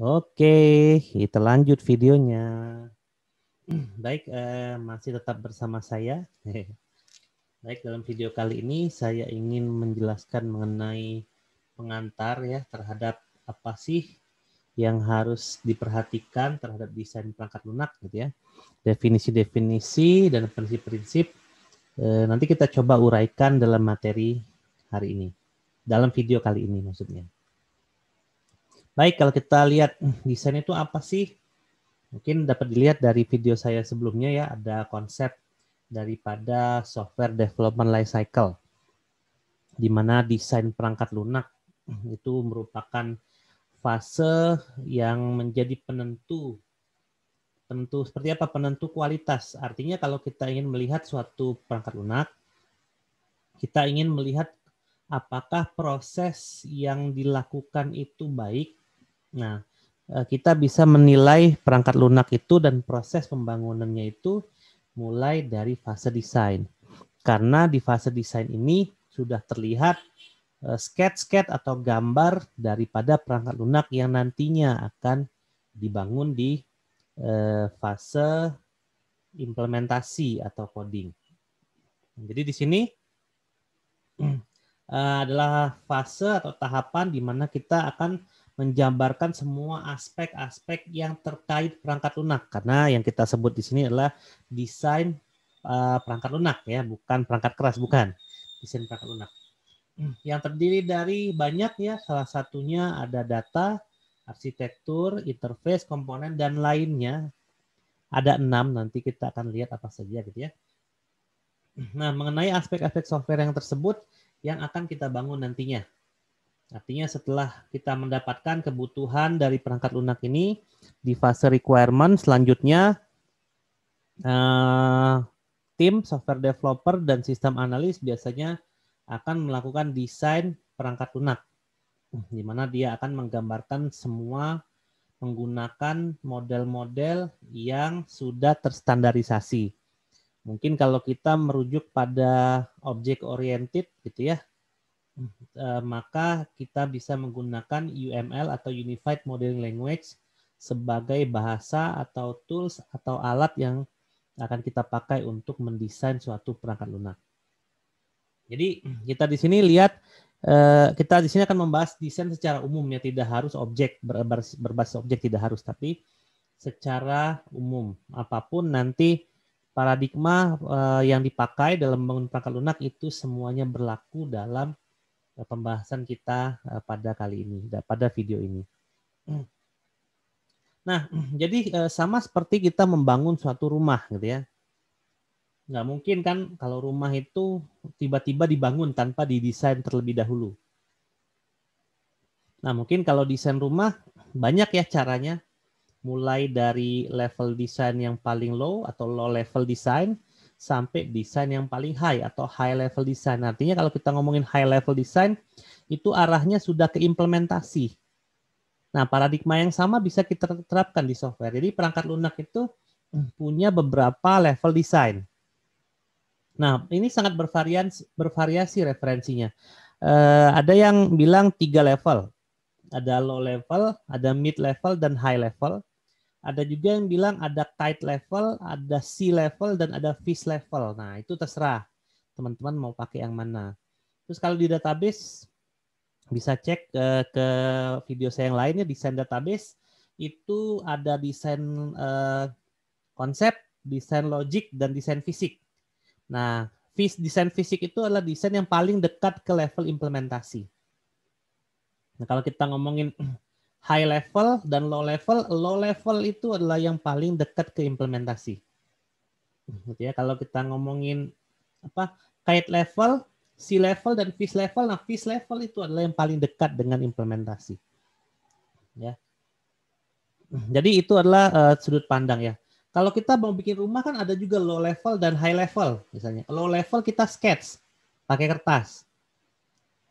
Oke, kita lanjut videonya. Baik, eh, masih tetap bersama saya. Baik, dalam video kali ini saya ingin menjelaskan mengenai pengantar ya terhadap apa sih yang harus diperhatikan terhadap desain perangkat lunak gitu ya. Definisi-definisi dan prinsip-prinsip eh, nanti kita coba uraikan dalam materi hari ini. Dalam video kali ini maksudnya. Baik, kalau kita lihat hmm, desain itu apa sih? Mungkin dapat dilihat dari video saya sebelumnya ya, ada konsep daripada software development life cycle. Di mana desain perangkat lunak hmm, itu merupakan fase yang menjadi penentu penentu seperti apa penentu kualitas. Artinya kalau kita ingin melihat suatu perangkat lunak, kita ingin melihat apakah proses yang dilakukan itu baik Nah, eh, kita bisa menilai perangkat lunak itu dan proses pembangunannya itu mulai dari fase desain. Karena di fase desain ini sudah terlihat eh, sket-sket atau gambar daripada perangkat lunak yang nantinya akan dibangun di eh, fase implementasi atau coding. Jadi di sini adalah fase atau tahapan di mana kita akan menjabarkan semua aspek-aspek yang terkait perangkat lunak karena yang kita sebut di sini adalah desain eh, perangkat lunak ya bukan perangkat keras bukan desain perangkat lunak hmm, yang terdiri dari banyak ya salah satunya ada data arsitektur interface komponen dan lainnya ada enam nanti kita akan lihat apa saja gitu ya nah mengenai aspek-aspek software yang tersebut yang akan kita bangun nantinya Artinya setelah kita mendapatkan kebutuhan dari perangkat lunak ini di fase requirement selanjutnya eh, tim software developer dan sistem analis biasanya akan melakukan desain perangkat lunak di mana dia akan menggambarkan semua menggunakan model-model yang sudah terstandarisasi. Mungkin kalau kita merujuk pada object oriented gitu ya, Eh, maka kita bisa menggunakan UML atau Unified Modeling Language sebagai bahasa atau tools atau alat yang akan kita pakai untuk mendesain suatu perangkat lunak. Jadi kita di sini lihat eh, kita di sini akan membahas desain secara umum ya tidak harus objek berbasis, objek tidak harus tapi secara umum apapun nanti paradigma eh, yang dipakai dalam membangun perangkat lunak itu semuanya berlaku dalam Eh, pembahasan kita eh, pada kali ini, pada video ini. Nah, jadi eh, sama seperti kita membangun suatu rumah gitu ya. Nggak mungkin kan kalau rumah itu tiba-tiba dibangun tanpa didesain terlebih dahulu. Nah, mungkin kalau desain rumah banyak ya caranya. Mulai dari level desain yang paling low atau low level design sampai desain yang paling high atau high level design. Artinya kalau kita ngomongin high level design, itu arahnya sudah keimplementasi. Nah, paradigma yang sama bisa kita terapkan di software. Jadi perangkat lunak itu punya beberapa level desain. Nah, ini sangat bervariasi, bervariasi referensinya. Eh, ada yang bilang tiga level. Ada low level, ada mid level, dan high level. Ada juga yang bilang ada tight level, ada C level, dan ada fish level. Nah, itu terserah teman-teman mau pakai yang mana. Terus kalau di database, bisa cek ke, eh, ke video saya yang lainnya, desain database. Itu ada desain eh, konsep, desain logik, dan desain fisik. Nah, fish, desain fisik itu adalah desain yang paling dekat ke level implementasi. Nah, kalau kita ngomongin high level dan low level. Low level itu adalah yang paling dekat ke implementasi. Jadi gitu ya, kalau kita ngomongin apa kait level, si level dan fish level, nah fish level itu adalah yang paling dekat dengan implementasi. Ya. Jadi itu adalah uh, sudut pandang ya. Kalau kita mau bikin rumah kan ada juga low level dan high level misalnya. Low level kita sketch pakai kertas.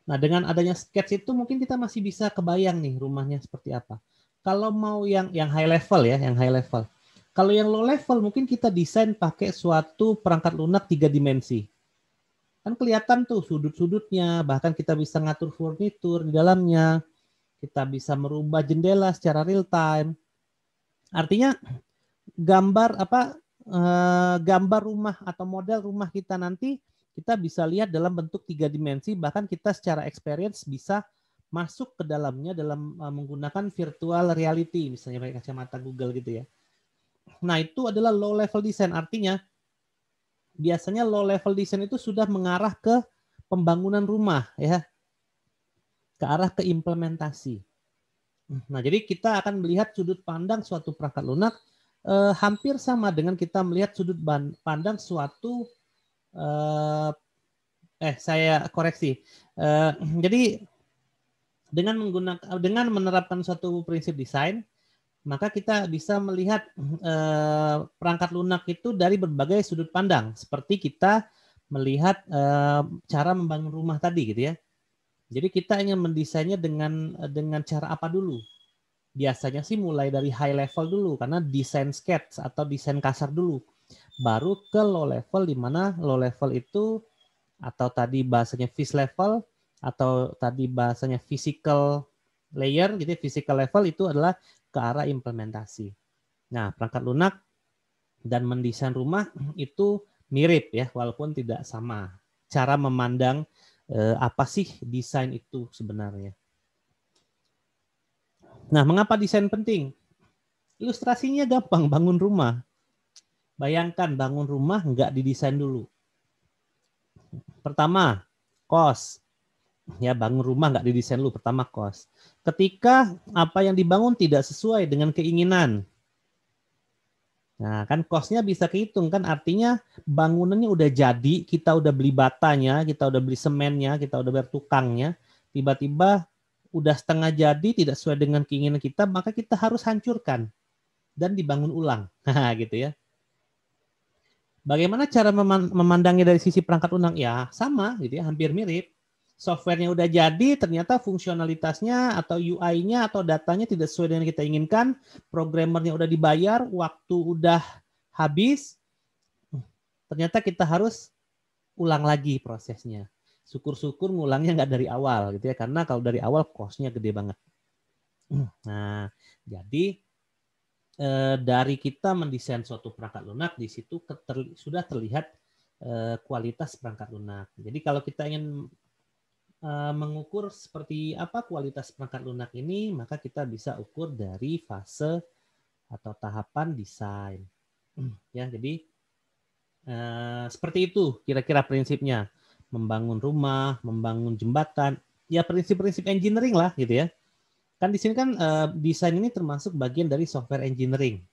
Nah, dengan adanya sketch itu mungkin kita masih bisa kebayang nih rumahnya seperti apa. Kalau mau yang yang high level ya, yang high level. Kalau yang low level mungkin kita desain pakai suatu perangkat lunak tiga dimensi. Kan kelihatan tuh sudut-sudutnya, bahkan kita bisa ngatur furnitur di dalamnya. Kita bisa merubah jendela secara real time. Artinya gambar apa eh, gambar rumah atau model rumah kita nanti kita bisa lihat dalam bentuk tiga dimensi bahkan kita secara experience bisa masuk ke dalamnya dalam eh, menggunakan virtual reality misalnya pakai kacamata Google gitu ya. Nah, itu adalah low level design artinya biasanya low level design itu sudah mengarah ke pembangunan rumah ya. Ke arah ke implementasi. Nah, jadi kita akan melihat sudut pandang suatu perangkat lunak eh, hampir sama dengan kita melihat sudut pandang suatu uh, eh saya koreksi. Uh, jadi dengan menggunakan dengan menerapkan suatu prinsip desain, maka kita bisa melihat uh, perangkat lunak itu dari berbagai sudut pandang. Seperti kita melihat uh, cara membangun rumah tadi gitu ya. Jadi kita ingin mendesainnya dengan dengan cara apa dulu? Biasanya sih mulai dari high level dulu karena desain sketch atau desain kasar dulu baru ke low level di mana low level itu atau tadi bahasanya fish level atau tadi bahasanya physical layer gitu physical level itu adalah ke arah implementasi. Nah, perangkat lunak dan mendesain rumah itu mirip ya walaupun tidak sama cara memandang eh, apa sih desain itu sebenarnya. Nah, mengapa desain penting? Ilustrasinya gampang bangun rumah. Bayangkan bangun rumah nggak didesain dulu. Pertama, kos. Ya, bangun rumah nggak didesain dulu. Pertama, kos. Ketika apa yang dibangun tidak sesuai dengan keinginan. Nah, kan kosnya bisa kehitung kan artinya bangunannya udah jadi, kita udah beli batanya, kita udah beli semennya, kita udah bayar tukangnya, tiba-tiba udah setengah jadi tidak sesuai dengan keinginan kita, maka kita harus hancurkan dan dibangun ulang. gitu ya. Bagaimana cara memandangnya dari sisi perangkat undang? Ya sama gitu ya, hampir mirip. Softwarenya udah jadi, ternyata fungsionalitasnya atau UI-nya atau datanya tidak sesuai dengan yang kita inginkan. Programmernya udah dibayar, waktu udah habis. Hmm, ternyata kita harus ulang lagi prosesnya. Syukur-syukur ngulangnya nggak dari awal gitu ya, karena kalau dari awal cost gede banget. Hmm, nah, jadi Eh, dari kita mendesain suatu perangkat lunak di situ sudah terlihat eh, kualitas perangkat lunak. Jadi kalau kita ingin eh, mengukur seperti apa kualitas perangkat lunak ini, maka kita bisa ukur dari fase atau tahapan desain. Ya, jadi seperti itu kira-kira prinsipnya membangun rumah, membangun jembatan, ya prinsip-prinsip engineering lah gitu ya. Kan di sini kan uh, desain ini termasuk bagian dari software engineering.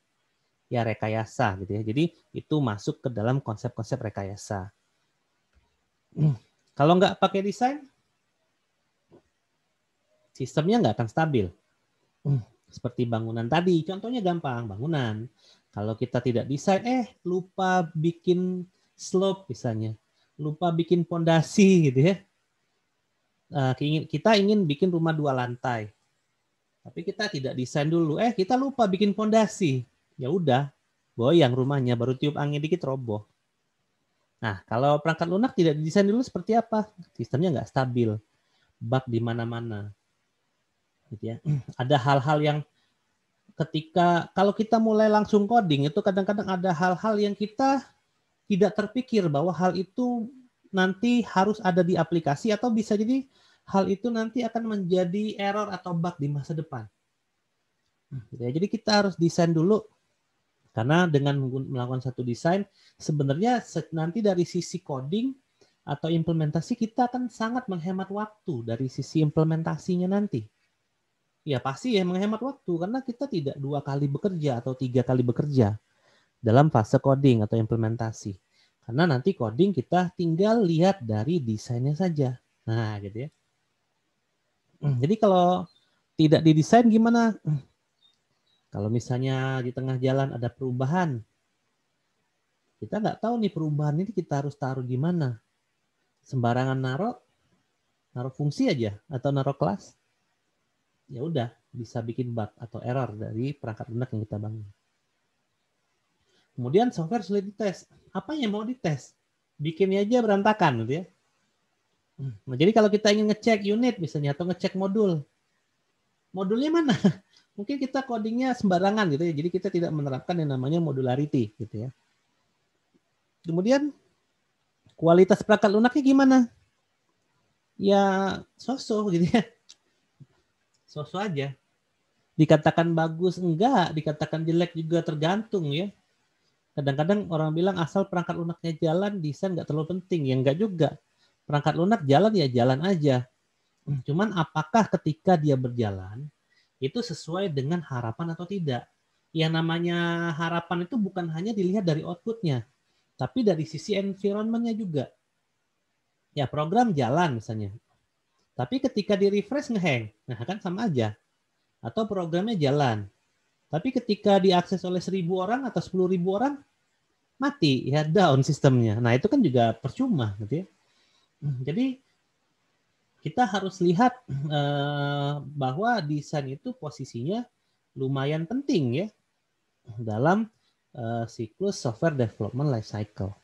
Ya rekayasa gitu ya. Jadi itu masuk ke dalam konsep-konsep rekayasa. Hmm. Kalau nggak pakai desain, sistemnya nggak akan stabil. Hmm. Seperti bangunan tadi, contohnya gampang, bangunan. Kalau kita tidak desain, eh lupa bikin slope misalnya, lupa bikin pondasi gitu ya. Eh, kita ingin bikin rumah dua lantai. Tapi kita tidak desain dulu. Eh, kita lupa bikin fondasi Ya udah, goyang rumahnya baru tiup angin dikit roboh. Nah, kalau perangkat lunak tidak didesain dulu seperti apa? Sistemnya nggak stabil. Bug di mana-mana. Gitu ya. Ada hal-hal yang ketika kalau kita mulai langsung coding itu kadang-kadang ada hal-hal yang kita tidak terpikir bahwa hal itu nanti harus ada di aplikasi atau bisa jadi hal itu nanti akan menjadi error atau bug di masa depan. Nah, gitu ya, jadi kita harus desain dulu karena dengan melakukan satu desain sebenarnya nanti dari sisi coding atau implementasi kita akan sangat menghemat waktu dari sisi implementasinya nanti. Ya pasti ya menghemat waktu karena kita tidak dua kali bekerja atau tiga kali bekerja dalam fase coding atau implementasi. Karena nanti coding kita tinggal lihat dari desainnya saja. Nah, gitu ya. Hmm. Jadi kalau tidak didesain gimana? Hmm. Kalau misalnya di tengah jalan ada perubahan, kita nggak tahu nih perubahan ini kita harus taruh di mana. Sembarangan naruh, naruh fungsi aja atau naruh kelas. Ya udah, bisa bikin bug atau error dari perangkat lunak yang kita bangun. Kemudian software sulit dites. Apa yang mau dites? Bikinnya aja berantakan gitu ya. Nah, jadi kalau kita ingin ngecek unit misalnya atau ngecek modul, modulnya mana? Mungkin kita codingnya sembarangan gitu ya. Jadi kita tidak menerapkan yang namanya modularity gitu ya. Kemudian kualitas perangkat lunaknya gimana? Ya sosok gitu ya. Sosok aja. Dikatakan bagus enggak, dikatakan jelek juga tergantung ya. Kadang-kadang orang bilang asal perangkat lunaknya jalan, desain nggak terlalu penting. Ya enggak juga perangkat lunak jalan ya jalan aja. Cuman apakah ketika dia berjalan itu sesuai dengan harapan atau tidak? Yang namanya harapan itu bukan hanya dilihat dari outputnya, tapi dari sisi environmentnya juga. Ya program jalan misalnya, tapi ketika di refresh ngehang, nah kan sama aja. Atau programnya jalan. Tapi ketika diakses oleh seribu orang atau sepuluh ribu orang, mati ya down sistemnya. Nah itu kan juga percuma gitu ya. Hmm, jadi kita harus lihat eh, bahwa desain itu posisinya lumayan penting ya dalam eh, siklus software development life cycle.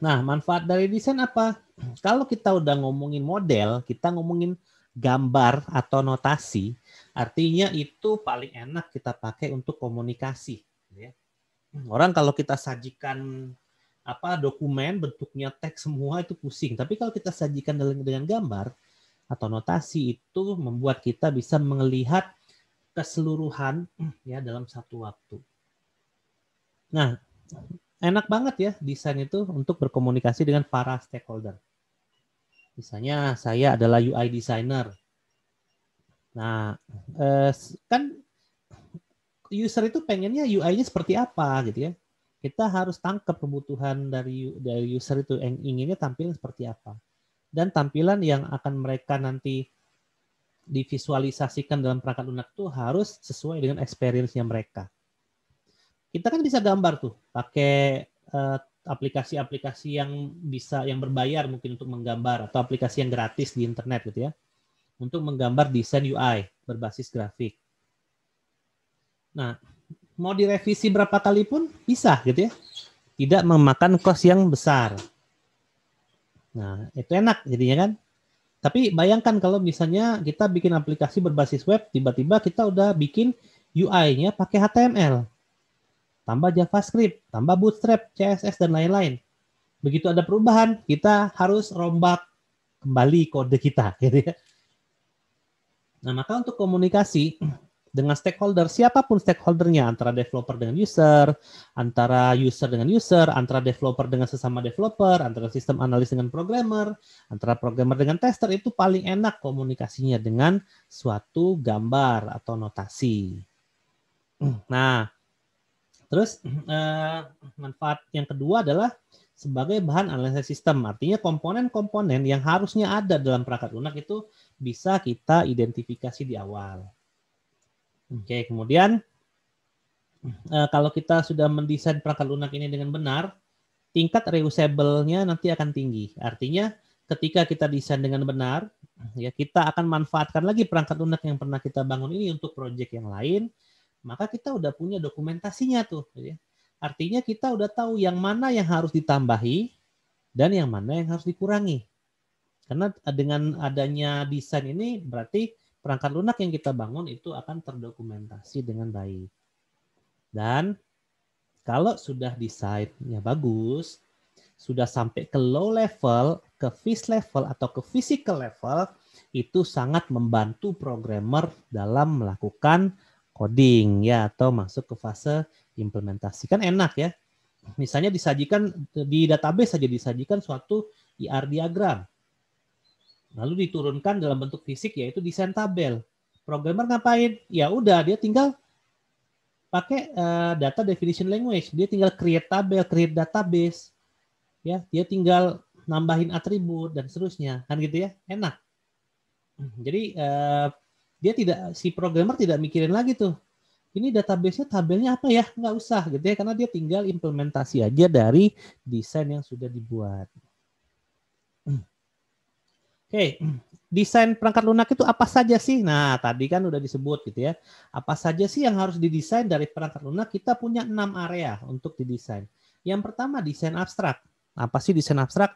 Nah, manfaat dari desain apa? Kalau kita udah ngomongin model, kita ngomongin gambar atau notasi, artinya itu paling enak kita pakai untuk komunikasi. Ya. Orang kalau kita sajikan apa dokumen bentuknya teks semua itu pusing. Tapi kalau kita sajikan dengan gambar atau notasi itu membuat kita bisa melihat keseluruhan ya dalam satu waktu. Nah, enak banget ya desain itu untuk berkomunikasi dengan para stakeholder. Misalnya saya adalah UI designer. Nah, eh, kan user itu pengennya UI-nya seperti apa gitu ya kita harus tangkap kebutuhan dari dari user itu yang inginnya tampilan seperti apa dan tampilan yang akan mereka nanti divisualisasikan dalam perangkat lunak itu harus sesuai dengan experience-nya mereka. Kita kan bisa gambar tuh pakai eh, aplikasi-aplikasi yang bisa yang berbayar mungkin untuk menggambar atau aplikasi yang gratis di internet gitu ya. Untuk menggambar desain UI berbasis grafik. Nah, mau direvisi berapa kali pun bisa gitu ya. Tidak memakan kos yang besar. Nah, itu enak jadinya kan. Tapi bayangkan kalau misalnya kita bikin aplikasi berbasis web, tiba-tiba kita udah bikin UI-nya pakai HTML. Tambah JavaScript, tambah Bootstrap, CSS, dan lain-lain. Begitu ada perubahan, kita harus rombak kembali kode kita. Gitu ya. Nah, maka untuk komunikasi, dengan stakeholder siapapun stakeholdernya antara developer dengan user, antara user dengan user, antara developer dengan sesama developer, antara sistem analis dengan programmer, antara programmer dengan tester itu paling enak komunikasinya dengan suatu gambar atau notasi. Nah, terus eh, manfaat yang kedua adalah sebagai bahan analisa sistem. Artinya komponen-komponen yang harusnya ada dalam perangkat lunak itu bisa kita identifikasi di awal. Oke, kemudian uh, kalau kita sudah mendesain perangkat lunak ini dengan benar, tingkat reusable-nya nanti akan tinggi. Artinya ketika kita desain dengan benar, ya kita akan manfaatkan lagi perangkat lunak yang pernah kita bangun ini untuk proyek yang lain, maka kita udah punya dokumentasinya tuh. Gitu ya. Artinya kita udah tahu yang mana yang harus ditambahi dan yang mana yang harus dikurangi. Karena dengan adanya desain ini berarti perangkat lunak yang kita bangun itu akan terdokumentasi dengan baik. Dan kalau sudah desainnya bagus, sudah sampai ke low level, ke fish level atau ke physical level, itu sangat membantu programmer dalam melakukan coding ya atau masuk ke fase implementasi. Kan enak ya. Misalnya disajikan di database saja disajikan suatu IR e diagram. Lalu diturunkan dalam bentuk fisik yaitu desain tabel. Programmer ngapain? Ya udah dia tinggal pakai eh, data definition language. Dia tinggal create tabel, create database. Ya, dia tinggal nambahin atribut dan seterusnya. Kan gitu ya. Enak. Jadi eh, dia tidak si programmer tidak mikirin lagi tuh ini database-nya tabelnya apa ya? Nggak usah gitu ya, karena dia tinggal implementasi aja dari desain yang sudah dibuat. Oke, desain perangkat lunak itu apa saja sih? Nah, tadi kan udah disebut gitu ya. Apa saja sih yang harus didesain dari perangkat lunak? Kita punya enam area untuk didesain. Yang pertama desain abstrak. Apa sih desain abstrak?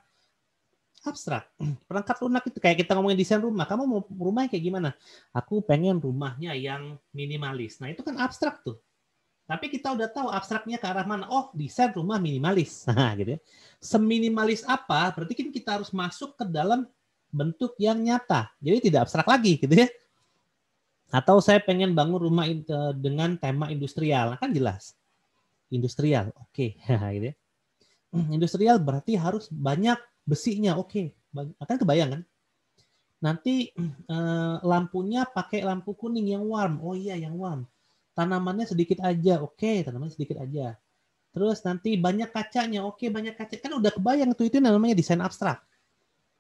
Abstrak. Perangkat lunak itu kayak kita ngomongin desain rumah. Kamu mau rumahnya kayak gimana? Aku pengen rumahnya yang minimalis. Nah, itu kan abstrak tuh. Tapi kita udah tahu abstraknya ke arah mana. Oh, desain rumah minimalis. Nah, gitu ya. Seminimalis apa? Berarti kan kita harus masuk ke dalam bentuk yang nyata. Jadi tidak abstrak lagi gitu ya. Atau saya pengen bangun rumah eh, dengan tema industrial, nah, kan jelas. Industrial, oke. Okay. Nah, gitu ya. Hmm, industrial berarti harus banyak besinya, oke. Okay. Akan kebayang kan? Nanti eh, lampunya pakai lampu kuning yang warm. Oh iya, yang warm. Tanamannya sedikit aja, oke. Okay. Tanamannya sedikit aja. Terus nanti banyak kacanya, oke banyak kaca. Kan udah kebayang tuh itu namanya desain abstrak.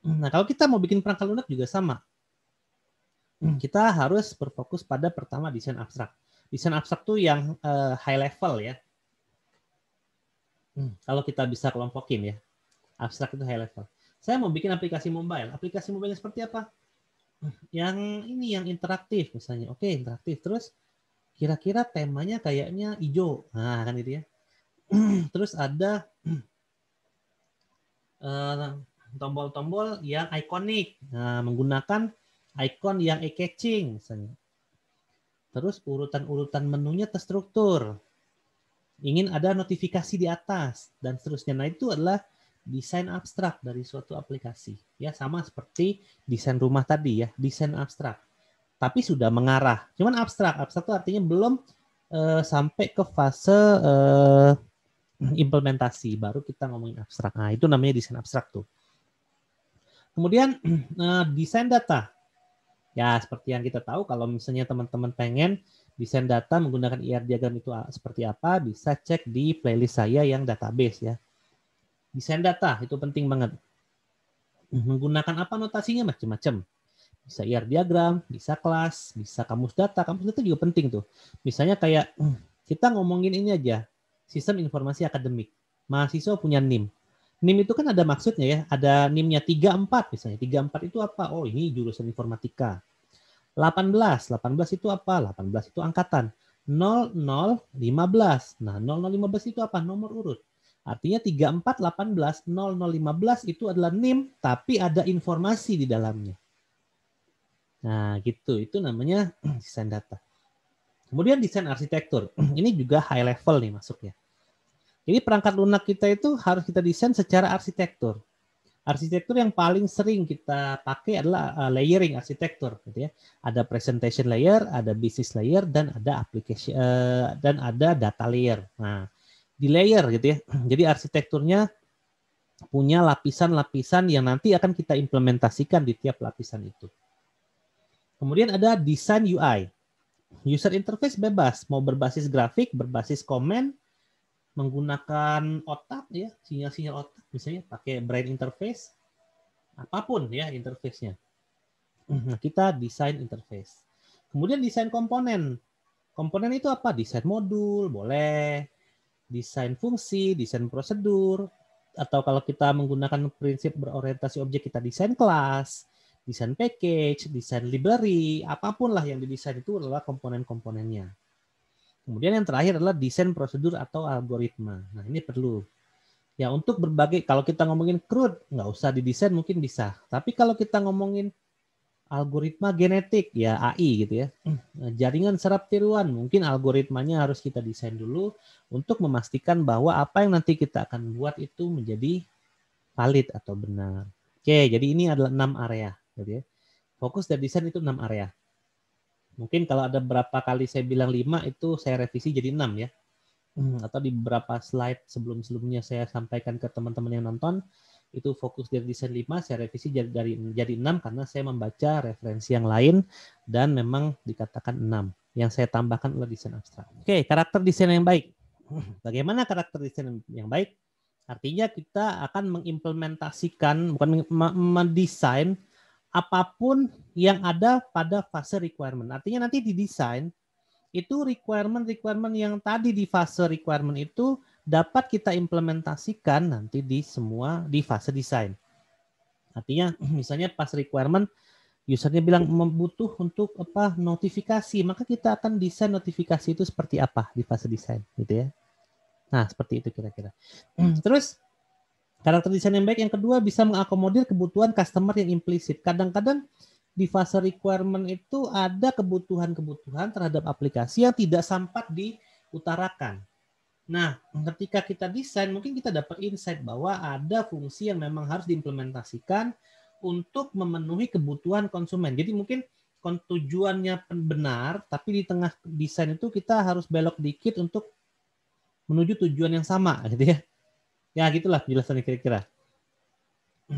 Nah, kalau kita mau bikin perangkat lunak juga sama. Hmm, kita harus berfokus pada pertama desain abstrak. Desain abstrak tuh yang uh, high level ya. Hmm, kalau kita bisa kelompokin ya. Abstrak itu high level. Saya mau bikin aplikasi mobile. Aplikasi mobile seperti apa? Hmm, yang ini yang interaktif misalnya. Oke, interaktif. Terus kira-kira temanya kayaknya hijau. Nah, kan itu ya. Terus ada uh, tombol-tombol yang ikonik, nah, menggunakan ikon yang e catching misalnya. Terus urutan-urutan menunya terstruktur. Ingin ada notifikasi di atas dan seterusnya. Nah, itu adalah desain abstrak dari suatu aplikasi. Ya, sama seperti desain rumah tadi ya, desain abstrak. Tapi sudah mengarah. Cuman abstrak, abstrak itu artinya belum uh, sampai ke fase uh, implementasi baru kita ngomongin abstrak. Nah, itu namanya desain abstrak tuh. Kemudian uh, desain data. Ya, seperti yang kita tahu kalau misalnya teman-teman pengen desain data menggunakan IR diagram itu ah, seperti apa, bisa cek di playlist saya yang database ya. Desain data itu penting banget. Hmm, menggunakan apa notasinya macam-macam. Bisa IR diagram, bisa kelas, bisa kamus data. Kamus data juga penting tuh. Misalnya kayak hmm, kita ngomongin ini aja, sistem informasi akademik. Mahasiswa punya NIM. NIM itu kan ada maksudnya ya, ada NIM-nya 34 misalnya. 34 itu apa? Oh, ini jurusan informatika. 18, 18 itu apa? 18 itu angkatan. 15. Nah, 15 itu apa? Nomor urut. Artinya 34, 18, 15 itu adalah NIM tapi ada informasi di dalamnya. Nah, gitu. Itu namanya desain data. Kemudian desain arsitektur. Ini juga high level nih masuknya. Jadi perangkat lunak kita itu harus kita desain secara arsitektur. Arsitektur yang paling sering kita pakai adalah eh, layering arsitektur, gitu ya. Ada presentation layer, ada business layer, dan ada application eh, dan ada data layer. Nah, di layer gitu ya. Jadi arsitekturnya punya lapisan-lapisan yang nanti akan kita implementasikan di tiap lapisan itu. Kemudian ada desain UI. User interface bebas, mau berbasis grafik, berbasis komen, menggunakan otak ya sinyal-sinyal otak misalnya pakai brain interface apapun ya interface-nya nah, kita desain interface kemudian desain komponen komponen itu apa desain modul boleh desain fungsi desain prosedur atau kalau kita menggunakan prinsip berorientasi objek kita desain kelas desain package desain library apapun lah yang didesain itu adalah komponen-komponennya Kemudian yang terakhir adalah desain prosedur atau algoritma. Nah ini perlu. Ya untuk berbagai, kalau kita ngomongin crude, nggak usah didesain mungkin bisa. Tapi kalau kita ngomongin algoritma genetik, ya AI gitu ya, eh, jaringan serap tiruan, mungkin algoritmanya harus kita desain dulu untuk memastikan bahwa apa yang nanti kita akan buat itu menjadi valid atau benar. Oke, jadi ini adalah enam area. Gitu ya. Fokus dari desain itu enam area. Mungkin kalau ada berapa kali saya bilang 5 itu saya revisi jadi 6 ya. Hmm, atau di beberapa slide sebelum-sebelumnya saya sampaikan ke teman-teman yang nonton, itu fokus dari desain 5, saya revisi jadi, dari, jadi 6 karena saya membaca referensi yang lain dan memang dikatakan 6. Yang saya tambahkan adalah desain abstrak. Oke, karakter desain yang baik. Bagaimana karakter desain yang baik? Artinya kita akan mengimplementasikan, bukan mendesain, apapun yang ada pada fase requirement. Artinya nanti di desain itu requirement-requirement yang tadi di fase requirement itu dapat kita implementasikan nanti di semua di fase desain. Artinya misalnya pas requirement usernya bilang membutuh untuk apa notifikasi, maka kita akan desain notifikasi itu seperti apa di fase desain gitu ya. Nah, seperti itu kira-kira. Terus Karakter desain yang baik yang kedua bisa mengakomodir kebutuhan customer yang implisit. Kadang-kadang di fase requirement itu ada kebutuhan-kebutuhan terhadap aplikasi yang tidak sempat diutarakan. Nah, ketika kita desain, mungkin kita dapat insight bahwa ada fungsi yang memang harus diimplementasikan untuk memenuhi kebutuhan konsumen. Jadi mungkin tujuannya benar, tapi di tengah desain itu kita harus belok dikit untuk menuju tujuan yang sama, gitu ya. Ya gitulah penjelasannya kira-kira.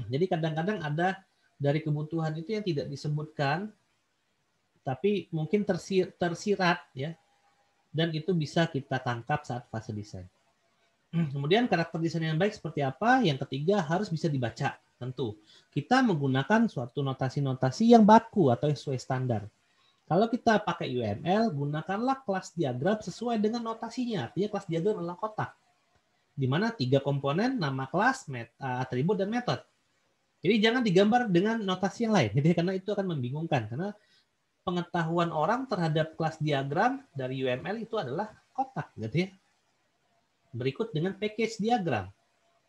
Jadi kadang-kadang ada dari kebutuhan itu yang tidak disebutkan, tapi mungkin tersir, tersirat ya, dan itu bisa kita tangkap saat fase desain. Kemudian karakter desain yang baik seperti apa? Yang ketiga harus bisa dibaca tentu. Kita menggunakan suatu notasi-notasi yang baku atau yang sesuai standar. Kalau kita pakai UML, gunakanlah kelas diagram sesuai dengan notasinya. Artinya kelas diagram adalah kotak di mana tiga komponen nama kelas, met, eh, atribut dan metode. Jadi jangan digambar dengan notasi yang lain, jadi karena itu akan membingungkan karena pengetahuan orang terhadap kelas diagram dari UML itu adalah kotak, gitu ya. Berikut dengan package diagram,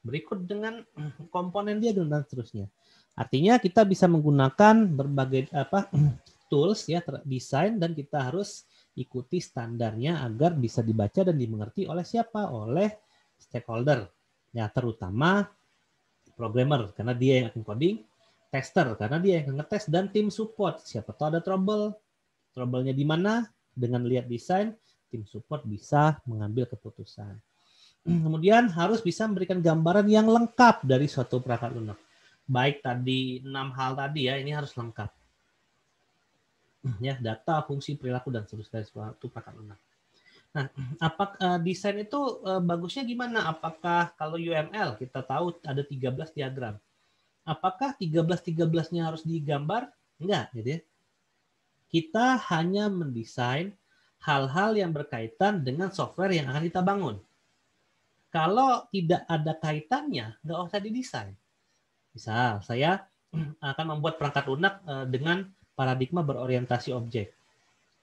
berikut dengan komponen diagram dan seterusnya. Artinya kita bisa menggunakan berbagai apa tools ya desain dan kita harus ikuti standarnya agar bisa dibaca dan dimengerti oleh siapa? Oleh stakeholder, ya terutama programmer karena dia yang akan coding, tester karena dia yang akan ngetes dan tim support. Siapa tahu ada trouble, troublenya di mana? Dengan lihat desain, tim support bisa mengambil keputusan. Kemudian harus bisa memberikan gambaran yang lengkap dari suatu perangkat lunak. Baik tadi enam hal tadi ya, ini harus lengkap. Ya, data, fungsi, perilaku dan seterusnya suatu perangkat lunak Nah, apakah eh, desain itu eh, bagusnya gimana? Apakah kalau UML kita tahu ada 13 diagram. Apakah 13-13-nya harus digambar? Enggak, gitu ya. Kita hanya mendesain hal-hal yang berkaitan dengan software yang akan kita bangun. Kalau tidak ada kaitannya, enggak usah didesain. Misal, saya akan membuat perangkat lunak eh, dengan paradigma berorientasi objek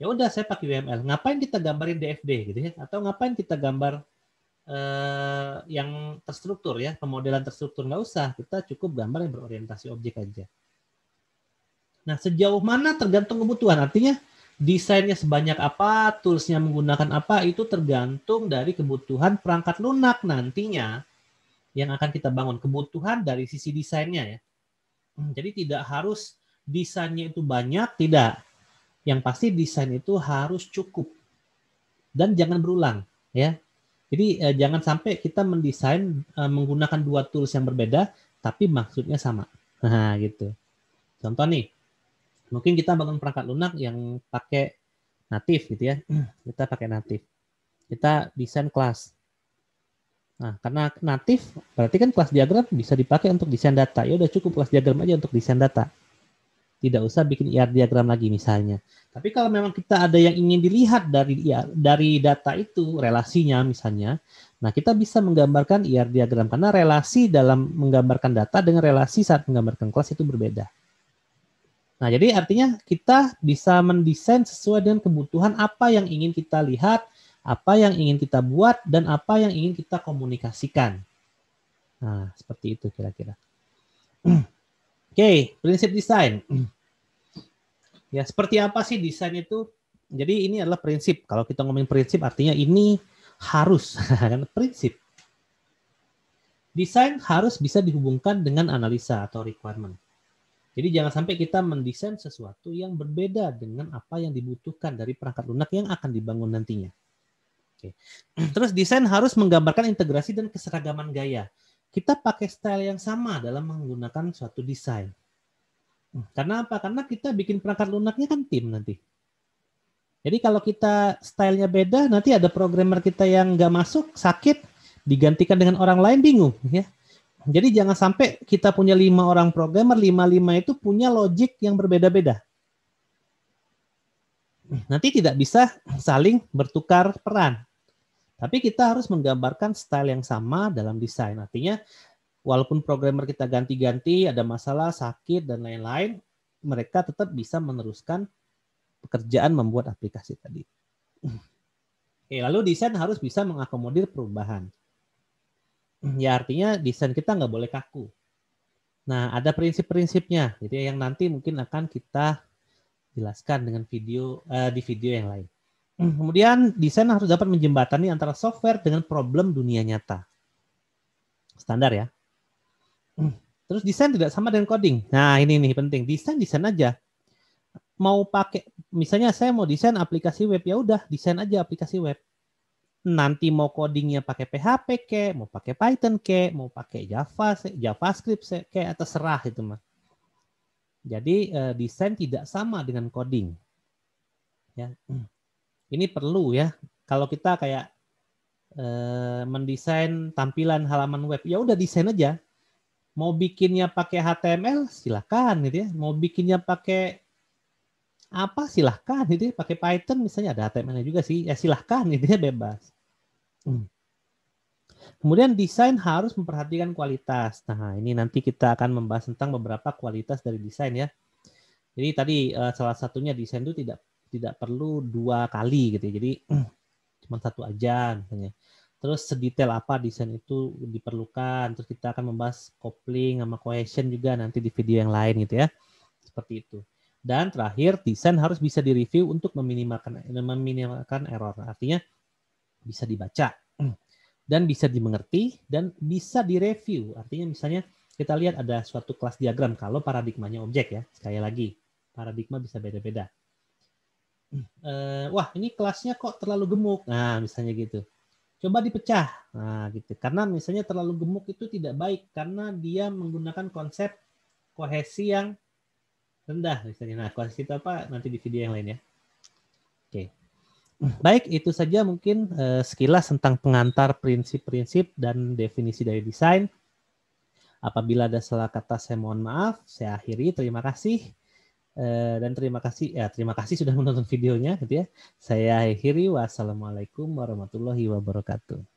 ya udah saya pakai UML ngapain kita gambarin DFD gitu ya atau ngapain kita gambar eh, yang terstruktur ya pemodelan terstruktur nggak usah kita cukup gambar yang berorientasi objek aja nah sejauh mana tergantung kebutuhan artinya desainnya sebanyak apa toolsnya menggunakan apa itu tergantung dari kebutuhan perangkat lunak nantinya yang akan kita bangun kebutuhan dari sisi desainnya ya hmm, jadi tidak harus desainnya itu banyak tidak yang pasti desain itu harus cukup dan jangan berulang ya. Jadi eh, jangan sampai kita mendesain eh, menggunakan dua tools yang berbeda tapi maksudnya sama. Nah, gitu. Contoh nih, mungkin kita bangun perangkat lunak yang pakai natif gitu ya. Hmm, kita pakai natif. Kita desain kelas. Nah, karena natif berarti kan kelas diagram bisa dipakai untuk desain data. Ya udah cukup kelas diagram aja untuk desain data tidak usah bikin IR diagram lagi misalnya. Tapi kalau memang kita ada yang ingin dilihat dari dari data itu relasinya misalnya, nah kita bisa menggambarkan IR diagram karena relasi dalam menggambarkan data dengan relasi saat menggambarkan kelas itu berbeda. Nah, jadi artinya kita bisa mendesain sesuai dengan kebutuhan apa yang ingin kita lihat, apa yang ingin kita buat dan apa yang ingin kita komunikasikan. Nah, seperti itu kira-kira. okay, prinsip desain. Ya, seperti apa sih desain itu? Jadi ini adalah prinsip. Kalau kita ngomongin prinsip artinya ini harus kan prinsip. Desain harus bisa dihubungkan dengan analisa atau requirement. Jadi jangan sampai kita mendesain sesuatu yang berbeda dengan apa yang dibutuhkan dari perangkat lunak yang akan dibangun nantinya. Oke. Terus desain harus menggambarkan integrasi dan keseragaman gaya kita pakai style yang sama dalam menggunakan suatu desain. Hmm, karena apa? Karena kita bikin perangkat lunaknya kan tim nanti. Jadi kalau kita stylenya beda, nanti ada programmer kita yang nggak masuk, sakit, digantikan dengan orang lain, bingung. ya. Jadi jangan sampai kita punya lima orang programmer, lima-lima itu punya logik yang berbeda-beda. Hmm, nanti tidak bisa saling bertukar peran. Tapi kita harus menggambarkan style yang sama dalam desain. Artinya walaupun programmer kita ganti-ganti, ada masalah, sakit, dan lain-lain, mereka tetap bisa meneruskan pekerjaan membuat aplikasi tadi. Oke, lalu desain harus bisa mengakomodir perubahan. Ya artinya desain kita nggak boleh kaku. Nah ada prinsip-prinsipnya, jadi yang nanti mungkin akan kita jelaskan dengan video uh, di video yang lain. Hmm, kemudian desain harus dapat menjembatani antara software dengan problem dunia nyata. Standar ya. Hmm, terus desain tidak sama dengan coding. Nah ini nih penting. Desain desain aja. Mau pakai, misalnya saya mau desain aplikasi web ya udah desain aja aplikasi web. Nanti mau codingnya pakai PHP ke, mau pakai Python ke, mau pakai Java, JavaScript ke, atau ya serah itu mah. Jadi eh, desain tidak sama dengan coding. Ya. Hmm ini perlu ya kalau kita kayak eh, mendesain tampilan halaman web ya udah desain aja mau bikinnya pakai HTML silahkan gitu ya mau bikinnya pakai apa silahkan gitu ya pakai Python misalnya ada HTML-nya juga sih ya silahkan gitu ya bebas hmm. kemudian desain harus memperhatikan kualitas nah ini nanti kita akan membahas tentang beberapa kualitas dari desain ya jadi tadi eh, salah satunya desain itu tidak tidak perlu dua kali gitu ya. Jadi hmm. cuma satu aja misalnya. Terus sedetail apa desain itu diperlukan. Terus kita akan membahas coupling sama cohesion juga nanti di video yang lain gitu ya. Seperti itu. Dan terakhir, desain harus bisa direview untuk meminimalkan meminimalkan error. Artinya bisa dibaca hmm. dan bisa dimengerti dan bisa direview. Artinya misalnya kita lihat ada suatu kelas diagram kalau paradigmanya objek ya. Sekali lagi, paradigma bisa beda-beda eh, wah ini kelasnya kok terlalu gemuk. Nah, misalnya gitu. Coba dipecah. Nah, gitu. Karena misalnya terlalu gemuk itu tidak baik karena dia menggunakan konsep kohesi yang rendah misalnya. Nah, kohesi itu apa nanti di video yang lain ya. Oke. Baik, itu saja mungkin eh, sekilas tentang pengantar prinsip-prinsip dan definisi dari desain. Apabila ada salah kata saya mohon maaf. Saya akhiri. Terima kasih. Eh, dan terima kasih ya terima kasih sudah menonton videonya gitu ya. Saya akhiri wassalamualaikum warahmatullahi wabarakatuh.